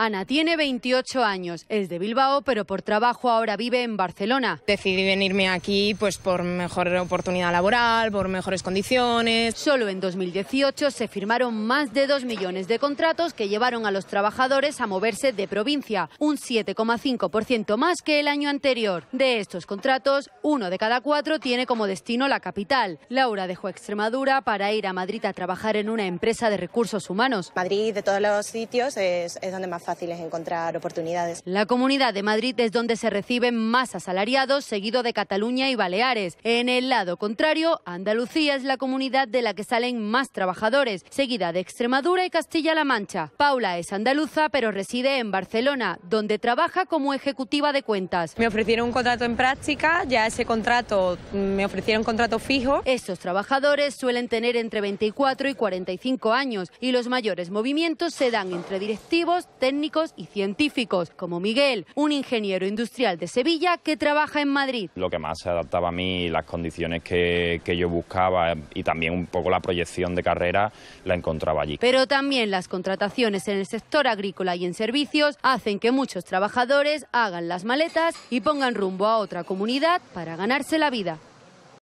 Ana tiene 28 años, es de Bilbao, pero por trabajo ahora vive en Barcelona. Decidí venirme aquí pues por mejor oportunidad laboral, por mejores condiciones. Solo en 2018 se firmaron más de 2 millones de contratos que llevaron a los trabajadores a moverse de provincia, un 7,5% más que el año anterior. De estos contratos, uno de cada cuatro tiene como destino la capital. Laura dejó Extremadura para ir a Madrid a trabajar en una empresa de recursos humanos. Madrid, de todos los sitios, es, es donde más fáciles es encontrar oportunidades. La Comunidad de Madrid es donde se reciben más asalariados, seguido de Cataluña y Baleares. En el lado contrario, Andalucía es la comunidad de la que salen más trabajadores, seguida de Extremadura y Castilla-La Mancha. Paula es andaluza, pero reside en Barcelona, donde trabaja como ejecutiva de cuentas. Me ofrecieron un contrato en práctica, ya ese contrato mm, me ofrecieron un contrato fijo. Estos trabajadores suelen tener entre 24 y 45 años y los mayores movimientos se dan entre directivos, técnicos técnicos y científicos, como Miguel, un ingeniero industrial de Sevilla que trabaja en Madrid. Lo que más se adaptaba a mí, las condiciones que, que yo buscaba y también un poco la proyección de carrera, la encontraba allí. Pero también las contrataciones en el sector agrícola y en servicios hacen que muchos trabajadores hagan las maletas y pongan rumbo a otra comunidad para ganarse la vida.